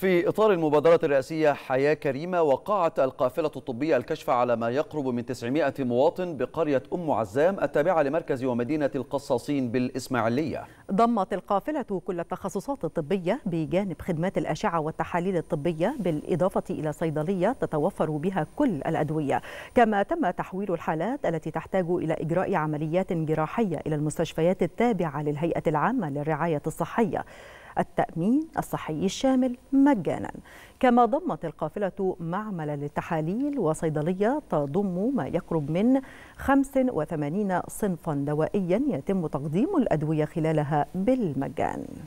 في إطار المبادرة الرئاسية حياة كريمة وقعت القافلة الطبية الكشف على ما يقرب من 900 مواطن بقرية أم عزام التابعة لمركز ومدينة القصاصين بالإسماعيلية ضمت القافلة كل التخصصات الطبية بجانب خدمات الأشعة والتحاليل الطبية بالإضافة إلى صيدلية تتوفر بها كل الأدوية كما تم تحويل الحالات التي تحتاج إلى إجراء عمليات جراحية إلى المستشفيات التابعة للهيئة العامة للرعاية الصحية التأمين الصحي الشامل مجانا كما ضمت القافلة معملا للتحاليل وصيدلية تضم ما يقرب من 85 صنفا دوائيا يتم تقديم الأدوية خلالها بالمجان